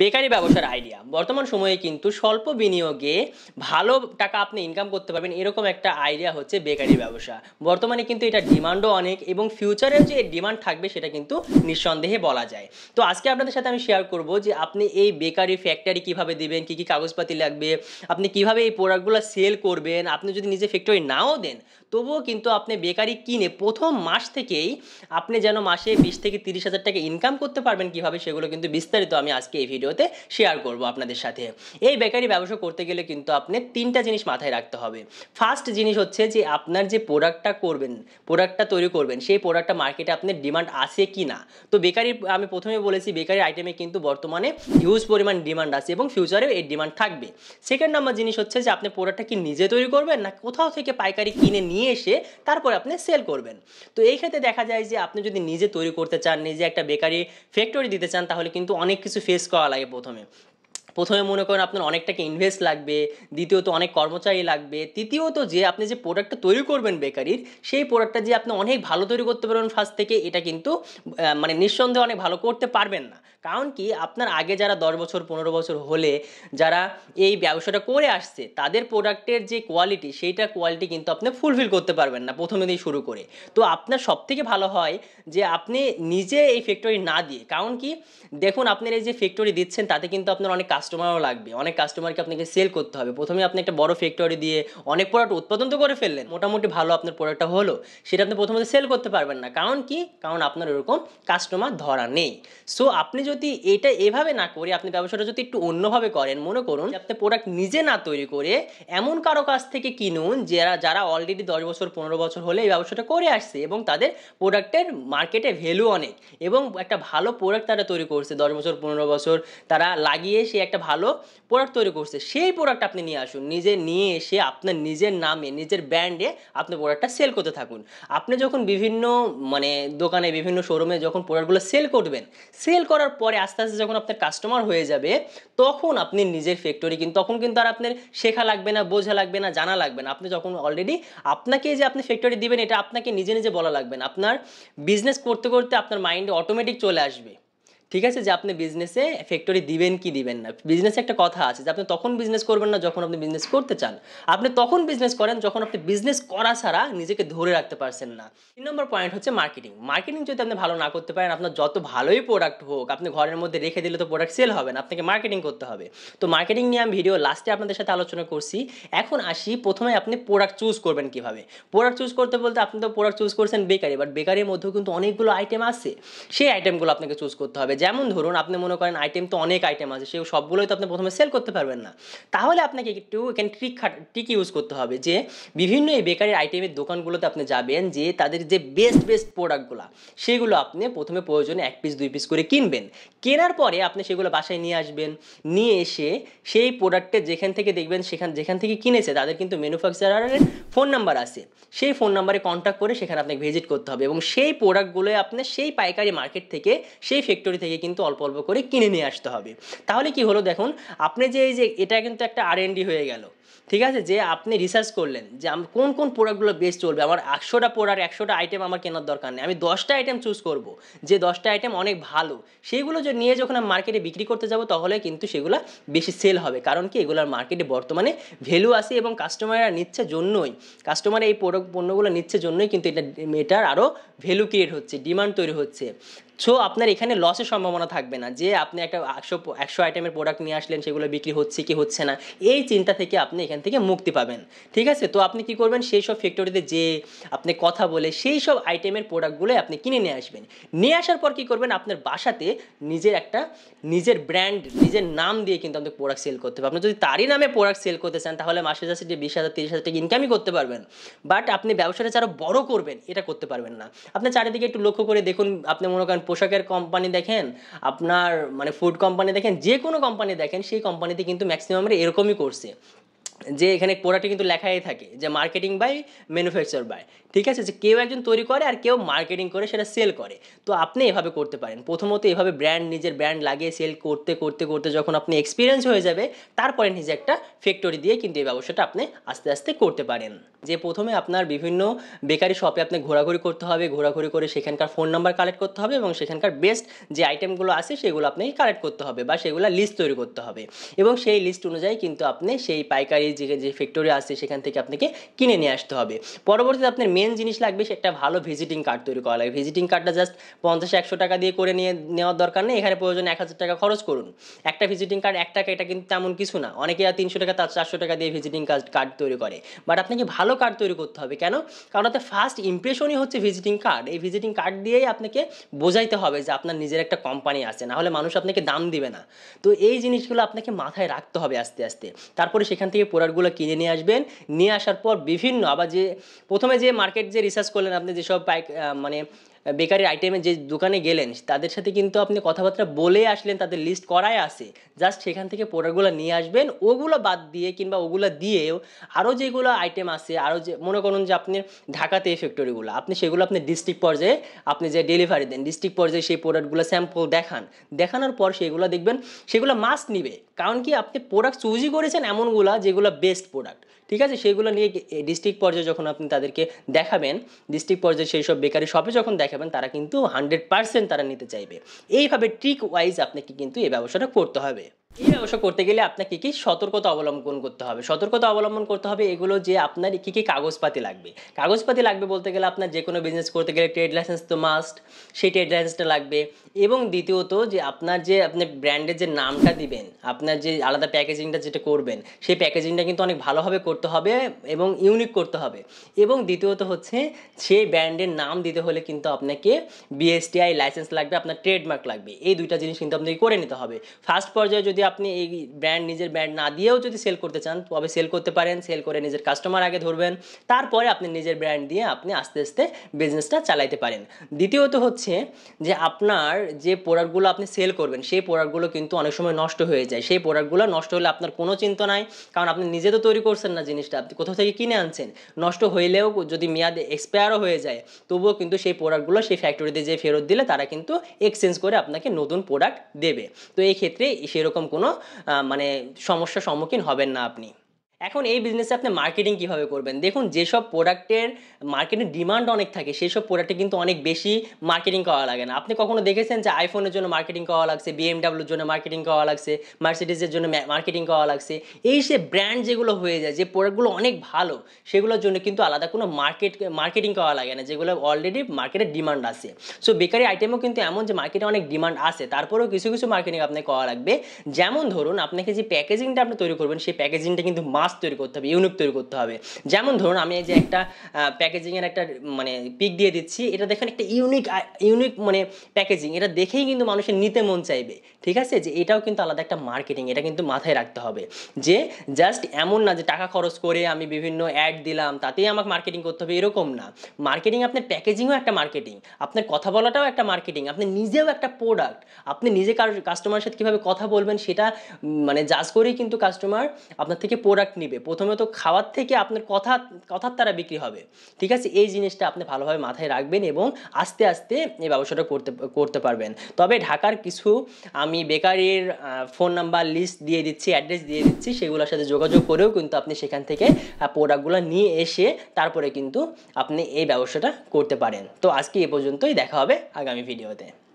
bakery ব্যবসার idea বর্তমান সময়ে কিন্তু স্বল্প বিনিয়োগে ভালো টাকা আপনি ইনকাম করতে পারবেন এরকম একটা আইডিয়া হচ্ছে বেকারি ব্যবসা বর্তমানে কিন্তু এটা ডিমান্ডও অনেক এবং ফিউচারেও যে ডিমান্ড থাকবে সেটা কিন্তু নিঃসন্দেহে বলা যায় তো আজকে আপনাদের সাথে আমি শেয়ার করব যে আপনি এই বেকারি ফ্যাক্টরি কিভাবে দিবেন কি কি কাগজপাতি লাগবে আপনি কিভাবে এই প্রোডাক্টগুলো সেল করবেন আপনি যদি নিজে ফ্যাক্টরি নাও দেন তবুও কিন্তু আপনি বেকারি কিনে প্রথম মাস থেকেই আপনি যেন মাসে বিশ থেকে তিরিশ হাজার টাকা ইনকাম করতে পারবেন কিভাবে সেগুলো কিন্তু বিস্তারিত আমি আজকে এই ভিডিওতে শেয়ার করব আপনাদের সাথে এই বেকারি ব্যবসা করতে গেলে কিন্তু আপনি তিনটা জিনিস মাথায় রাখতে হবে ফার্স্ট জিনিস হচ্ছে যে আপনার যে প্রোডাক্টটা করবেন প্রোডাক্টটা তৈরি করবেন সেই প্রোডাক্টটা মার্কেটে আপনার ডিমান্ড আছে কি না তো বেকারি আমি প্রথমে বলেছি বেকারি আইটেমে কিন্তু বর্তমানে হিউজ পরিমাণ ডিমান্ড আছে এবং ফিউচারে এই ডিমান্ড থাকবে সেকেন্ড নাম্বার জিনিস হচ্ছে যে আপনি প্রোডাক্টটা কি নিজে তৈরি করবেন না কোথাও থেকে পাইকারি কিনে নিয়ে এসে তারপর আপনি সেল করবেন তো এই ক্ষেত্রে দেখা যায় যে আপনি যদি নিজে তৈরি করতে চান নিজে একটা বেকারি ফ্যাক্টরি দিতে চান তাহলে কিন্তু অনেক কিছু ফেস করা 来一波，他们。প্রথমে মনে করেন আপনার অনেকটাকে ইনভেস্ট লাগবে দ্বিতীয়ত অনেক কর্মচারী লাগবে তৃতীয়ত যে আপনি যে প্রোডাক্টটা তৈরি করবেন বেকারির সেই প্রোডাক্টটা যে আপনি অনেক ভালো তৈরি করতে পারবেন ফার্স্ট থেকে এটা কিন্তু মানে নিঃসন্দেহে অনেক ভালো করতে পারবেন না কারণ কি আপনার আগে যারা দশ বছর পনেরো বছর হলে যারা এই ব্যবসাটা করে আসছে তাদের প্রোডাক্টের যে কোয়ালিটি সেইটা কোয়ালিটি কিন্তু আপনি ফুলফিল করতে পারবেন না প্রথমে দিয়ে শুরু করে তো আপনার সবথেকে ভালো হয় যে আপনি নিজে এই ফ্যাক্টরি না দিয়ে কারণ কি দেখুন আপনার এই যে ফ্যাক্টরি দিচ্ছেন তাতে কিন্তু আপনার অনেক কাজ কাস্টমারও লাগবে অনেক কাস্টমারকে আপনাকে সেল করতে হবে প্রথমে আপনি একটা বড় ফ্যাক্টরি দিয়ে অনেক প্রোডাক্ট উৎপাদন তো করে ফেললেন মোটামুটি ভালো আপনার প্রোডাক্টটা হলো সেটা আপনি প্রথমে সেল করতে পারবেন না কারণ কি কারণ আপনার এরকম কাস্টমার ধরা নেই সো আপনি যদি এটা এভাবে না করে আপনি ব্যবসাটা যদি একটু অন্যভাবে করেন মনে করুন আপনি প্রোডাক্ট নিজে না তৈরি করে এমন কারো কাছ থেকে কিনুন যারা যারা অলরেডি দশ বছর পনেরো বছর হলে এই ব্যবসাটা করে আসছে এবং তাদের প্রোডাক্টের মার্কেটে ভ্যালু অনেক এবং একটা ভালো প্রোডাক্ট তারা তৈরি করছে দশ বছর পনেরো বছর তারা লাগিয়ে সে একটা ভালো প্রোডাক্ট তৈরি করছে সেই প্রোডাক্ট আপনি নিয়ে আসুন নিজে নিয়ে এসে আপনার নিজের নামে নিজের ব্র্যান্ডে আপনি প্রোডাক্টটা সেল করতে থাকুন আপনি যখন বিভিন্ন মানে দোকানে বিভিন্ন শোরুমে যখন প্রোডাক্টগুলো সেল করবেন সেল করার পরে আস্তে আস্তে যখন আপনার কাস্টমার হয়ে যাবে তখন আপনি নিজের ফ্যাক্টরি কিন্তু তখন কিন্তু আর আপনার শেখা লাগবে না বোঝা লাগবে না জানা লাগবে না আপনি যখন অলরেডি আপনাকে যে আপনি ফ্যাক্টরি দিবেন এটা আপনাকে নিজে নিজে বলা লাগবে না আপনার বিজনেস করতে করতে আপনার মাইন্ডে অটোমেটিক চলে আসবে ঠিক আছে যে আপনি বিজনেসে ফ্যাক্টরি দিবেন কি দিবেন না বিজনেসে একটা কথা আছে যে আপনি তখন বিজনেস করবেন না যখন আপনি বিজনেস করতে চান আপনি তখন বিজনেস করেন যখন আপনি বিজনেস করা ছাড়া নিজেকে ধরে রাখতে পারছেন না তিন নম্বর পয়েন্ট হচ্ছে মার্কেটিং মার্কেটিং যদি আপনি ভালো না করতে পারেন আপনার যত ভালোই প্রোডাক্ট হোক আপনি ঘরের মধ্যে রেখে দিলে তো প্রোডাক্ট সেল হবে না আপনাকে মার্কেটিং করতে হবে তো মার্কেটিং নিয়ে আমি ভিডিও লাস্টে আপনাদের সাথে আলোচনা করছি এখন আসি প্রথমে আপনি প্রোডাক্ট চুজ করবেন কিভাবে প্রোডাক্ট চুজ করতে বলতে আপনি তো প্রোডাক্ট চুজ করছেন বেকারি বাট বেকারির মধ্যেও কিন্তু অনেকগুলো আইটেম আছে সেই আইটেমগুলো আপনাকে চুজ করতে হবে যেমন ধরুন আপনি মনে করেন আইটেম তো অনেক আইটেম আছে সেই সবগুলোই তো আপনি প্রথমে সেল করতে পারবেন না তাহলে আপনাকে একটু এখানে ট্রিক ট্রিক ইউজ করতে হবে যে বিভিন্ন এই বেকারি আইটেমের দোকানগুলোতে আপনি যাবেন যে তাদের যে বেস্ট বেস্ট প্রোডাক্টগুলো সেগুলো আপনি প্রথমে প্রয়োজনে এক পিস দুই পিস করে কিনবেন কেনার পরে আপনি সেগুলো বাসায় নিয়ে আসবেন নিয়ে এসে সেই প্রোডাক্টটা যেখান থেকে দেখবেন সেখান যেখান থেকে কিনেছে তাদের কিন্তু ম্যানুফ্যাকচারারের ফোন নাম্বার আছে সেই ফোন নাম্বারে কন্ট্যাক্ট করে সেখানে আপনাকে ভিজিট করতে হবে এবং সেই প্রোডাক্টগুলোয় আপনি সেই পাইকারি মার্কেট থেকে সেই ফ্যাক্টরি থেকে থেকে কিন্তু অল্প অল্প করে কিনে নিয়ে আসতে হবে তাহলে কি হলো দেখুন আপনি যে এই যে এটা কিন্তু একটা আর হয়ে গেল ঠিক আছে যে আপনি রিসার্চ করলেন যে আমি কোন কোন প্রোডাক্টগুলো বেশ চলবে আমার একশোটা প্রোডাক্ট একশোটা আইটেম আমার কেনার দরকার নেই আমি দশটা আইটেম চুজ করব যে দশটা আইটেম অনেক ভালো সেইগুলো যে নিয়ে যখন আমি মার্কেটে বিক্রি করতে যাব তাহলে কিন্তু সেগুলো বেশি সেল হবে কারণ কি এগুলোর মার্কেটে বর্তমানে ভ্যালু আছে এবং কাস্টমাররা নিচ্ছে জন্যই কাস্টমার এই প্রোডাক্ট পণ্যগুলো নিচ্ছে জন্যই কিন্তু এটা এটার আরও ভ্যালু ক্রিয়েট হচ্ছে ডিমান্ড তৈরি হচ্ছে সো আপনার এখানে লসের সম্ভাবনা থাকবে না যে আপনি একটা একশো একশো আইটেমের প্রোডাক্ট নিয়ে আসলেন সেগুলো বিক্রি হচ্ছে কি হচ্ছে না এই চিন্তা থেকে আপনি আপনি এখান থেকে মুক্তি পাবেন ঠিক আছে তো আপনি কি করবেন সেই সব ফ্যাক্টরিতে যে আপনি কথা বলে সেই সব আইটেমের প্রোডাক্টগুলো আপনি কিনে নিয়ে আসবেন নিয়ে আসার পর কি করবেন আপনার বাসাতে নিজের একটা নিজের ব্র্যান্ড নিজের নাম দিয়ে কিন্তু আপনি প্রোডাক্ট সেল করতে হবে আপনি যদি তারই নামে প্রোডাক্ট সেল করতে চান তাহলে মাসে যাচ্ছে যে বিশ হাজার তিরিশ হাজার টাকা ইনকামই করতে পারবেন বাট আপনি ব্যবসাটা যারা বড় করবেন এটা করতে পারবেন না আপনি চারিদিকে একটু লক্ষ্য করে দেখুন আপনি মনে করেন পোশাকের কোম্পানি দেখেন আপনার মানে ফুড কোম্পানি দেখেন যে কোনো কোম্পানি দেখেন সেই কোম্পানিতে কিন্তু ম্যাক্সিমাম এরকমই করছে যে এখানে প্রোডাক্টে কিন্তু লেখাই থাকে যে মার্কেটিং বাই ম্যানুফ্যাকচার বাই ঠিক আছে যে কেউ একজন তৈরি করে আর কেউ মার্কেটিং করে সেটা সেল করে তো আপনি এভাবে করতে পারেন প্রথমত এভাবে ব্র্যান্ড নিজের ব্র্যান্ড লাগিয়ে সেল করতে করতে করতে যখন আপনি এক্সপিরিয়েন্স হয়ে যাবে তারপরে নিজে একটা ফ্যাক্টরি দিয়ে কিন্তু এই ব্যবসাটা আপনি আস্তে আস্তে করতে পারেন যে প্রথমে আপনার বিভিন্ন বেকারি শপে আপনি ঘোরাঘুরি করতে হবে ঘোরাঘুরি করে সেখানকার ফোন নাম্বার কালেক্ট করতে হবে এবং সেখানকার বেস্ট যে আইটেমগুলো আছে সেগুলো আপনাকে কালেক্ট করতে হবে বা সেগুলো লিস্ট তৈরি করতে হবে এবং সেই লিস্ট অনুযায়ী কিন্তু আপনি সেই পাইকারি যে যে ফ্যাক্টরি আছে সেখান থেকে আপনাকে কিনে নিয়ে আসতে হবে পরবর্তীতে আপনার মেন জিনিস লাগবে সেটা ভালো ভিজিটিং কার্ড তৈরি করা লাগে ভিজিটিং কার্ডটা জাস্ট পঞ্চাশ একশো টাকা দিয়ে করে নিয়ে নেওয়ার দরকার নেই এখানে প্রয়োজন এক হাজার টাকা খরচ করুন একটা ভিজিটিং কার্ড এক টাকা এটা কিন্তু তেমন কিছু না অনেকে তিনশো টাকা তার চারশো টাকা দিয়ে ভিজিটিং কার্ড তৈরি করে বাট আপনাকে ভালো ভালো কার্ড তৈরি করতে হবে কেন কারণ ওতে ফার্স্ট ইমপ্রেশনই হচ্ছে ভিজিটিং কার্ড এই ভিজিটিং কার্ড দিয়েই আপনাকে বোঝাইতে হবে যে আপনার নিজের একটা কোম্পানি আছে না হলে মানুষ আপনাকে দাম দিবে না তো এই জিনিসগুলো আপনাকে মাথায় রাখতে হবে আস্তে আস্তে তারপরে সেখান থেকে প্রোডাক্টগুলো কিনে নিয়ে আসবেন নিয়ে আসার পর বিভিন্ন আবার যে প্রথমে যে মার্কেট যে রিসার্চ করলেন আপনি যেসব পাইক মানে বেকারি আইটেমে যে দোকানে গেলেন তাদের সাথে কিন্তু আপনি কথাবার্তা বলে আসলেন তাদের লিস্ট করাই আছে জাস্ট সেখান থেকে প্রোডাক্টগুলো নিয়ে আসবেন ওগুলো বাদ দিয়ে কিংবা ওগুলো দিয়েও আরও যেগুলো আইটেম আছে আরও যে মনে করুন যে আপনি ঢাকাতে এই ফ্যাক্টরিগুলো আপনি সেগুলো আপনি ডিস্ট্রিক্ট পর্যায়ে আপনি যে ডেলিভারি দেন ডিস্ট্রিক্ট পর্যায়ে সেই প্রোডাক্টগুলো স্যাম্পল দেখান দেখানোর পর সেগুলো দেখবেন সেগুলো মাস্ট নিবে কারণ কি আপনি প্রোডাক্ট চুজই করেছেন এমনগুলা যেগুলো বেস্ট প্রোডাক্ট ঠিক আছে সেগুলো নিয়ে ডিস্ট্রিক্ট পর্যায়ে যখন আপনি তাদেরকে দেখাবেন ডিস্ট্রিক্ট পর্যায়ে সেই সব বেকারি শপে যখন দেখাবেন তারা কিন্তু হান্ড্রেড পার্সেন্ট তারা নিতে চাইবে এইভাবে ট্রিক ওয়াইজ আপনাকে কিন্তু এই ব্যবসাটা করতে হবে এই ব্যবসা করতে গেলে আপনাকে কি সতর্কতা অবলম্বন করতে হবে সতর্কতা অবলম্বন করতে হবে এগুলো যে আপনার কী কী কাগজপাতি লাগবে কাগজপাতি লাগবে বলতে গেলে আপনার যে কোনো বিজনেস করতে গেলে ট্রেড লাইসেন্স তো মাস্ট সেই ট্রেড লাইসেন্সটা লাগবে এবং দ্বিতীয়ত যে আপনার যে আপনি ব্র্যান্ডের যে নামটা দিবেন আপনার যে আলাদা প্যাকেজিংটা যেটা করবেন সেই প্যাকেজিংটা কিন্তু অনেক ভালোভাবে করতে হবে এবং ইউনিক করতে হবে এবং দ্বিতীয়ত হচ্ছে সেই ব্র্যান্ডের নাম দিতে হলে কিন্তু আপনাকে বিএসটিআই লাইসেন্স লাগবে আপনার ট্রেডমার্ক লাগবে এই দুইটা জিনিস কিন্তু আপনাকে করে নিতে হবে ফার্স্ট পর্যায়ে যদি আপনি এই ব্র্যান্ড নিজের ব্র্যান্ড না দিয়েও যদি সেল করতে চান তবে সেল করতে পারেন সেল করে নিজের কাস্টমার আগে ধরবেন তারপরে আপনি নিজের ব্র্যান্ড দিয়ে আপনি আস্তে আস্তে বিজনেসটা চালাইতে পারেন দ্বিতীয়ত হচ্ছে যে আপনার যে প্রোডাক্টগুলো আপনি সেল করবেন সেই প্রোডাক্টগুলো কিন্তু অনেক সময় নষ্ট হয়ে যায় সেই প্রোডাক্টগুলো নষ্ট হলে আপনার কোনো চিন্তা নাই কারণ আপনি নিজে তো তৈরি করছেন না জিনিসটা আপনি কোথাও থেকে কিনে আনছেন নষ্ট হইলেও যদি মেয়াদ এক্সপায়ারও হয়ে যায় তবুও কিন্তু সেই প্রোডাক্টগুলো সেই ফ্যাক্টরিতে যে ফেরত দিলে তারা কিন্তু এক্সচেঞ্জ করে আপনাকে নতুন প্রোডাক্ট দেবে তো এই ক্ষেত্রে সেরকম কোনো কোনো মানে সমস্যার সম্মুখীন হবেন না আপনি এখন এই বিজনেসে আপনি মার্কেটিং কীভাবে করবেন দেখুন যেসব প্রোডাক্টের মার্কেটের ডিমান্ড অনেক থাকে সেই সব প্রোডাক্টে কিন্তু অনেক বেশি মার্কেটিং করা লাগে না আপনি কখনো দেখেছেন যে আইফোনের জন্য মার্কেটিং করা লাগছে বিএমডাব্লিউর জন্য মার্কেটিং করা লাগছে মার্সিডিসের জন্য মার্কেটিং করা লাগছে এই সে ব্র্যান্ড যেগুলো হয়ে যায় যে প্রোডাক্টগুলো অনেক ভালো সেগুলোর জন্য কিন্তু আলাদা কোনো মার্কেট মার্কেটিং করা লাগে না যেগুলো অলরেডি মার্কেটের ডিমান্ড আছে সো বেকারি আইটেমও কিন্তু এমন যে মার্কেটে অনেক ডিমান্ড আছে তারপরেও কিছু কিছু মার্কেটিং আপনাকে করা লাগবে যেমন ধরুন আপনাকে যে প্যাকেজিংটা আপনি তৈরি করবেন সেই প্যাকেজিংটা কিন্তু মাস মাস্ক তৈরি করতে হবে ইউনিক তৈরি করতে হবে যেমন ধরুন আমি এই যে একটা প্যাকেজিংয়ের একটা মানে পিক দিয়ে দিচ্ছি এটা দেখেন একটা ইউনিক ইউনিক মানে প্যাকেজিং এটা দেখেই কিন্তু মানুষের নিতে মন চাইবে ঠিক আছে যে এটাও কিন্তু আলাদা একটা মার্কেটিং এটা কিন্তু মাথায় রাখতে হবে যে জাস্ট এমন না যে টাকা খরচ করে আমি বিভিন্ন অ্যাড দিলাম তাতেই আমাকে মার্কেটিং করতে হবে এরকম না মার্কেটিং আপনার প্যাকেজিংও একটা মার্কেটিং আপনার কথা বলাটাও একটা মার্কেটিং আপনি নিজেও একটা প্রোডাক্ট আপনি নিজে কাস্টমারের সাথে কীভাবে কথা বলবেন সেটা মানে জাজ করেই কিন্তু কাস্টমার আপনার থেকে প্রোডাক্ট নিবে প্রথমে তো খাওয়ার থেকে আপনার কথা কথার তারা বিক্রি হবে ঠিক আছে এই জিনিসটা আপনি ভালোভাবে মাথায় রাখবেন এবং আস্তে আস্তে এই ব্যবসাটা করতে করতে পারবেন তবে ঢাকার কিছু আমি বেকারির ফোন নাম্বার লিস্ট দিয়ে দিচ্ছি অ্যাড্রেস দিয়ে দিচ্ছি সেগুলোর সাথে যোগাযোগ করেও কিন্তু আপনি সেখান থেকে প্রোডাক্টগুলো নিয়ে এসে তারপরে কিন্তু আপনি এই ব্যবসাটা করতে পারেন তো আজকে এ পর্যন্তই দেখা হবে আগামী ভিডিওতে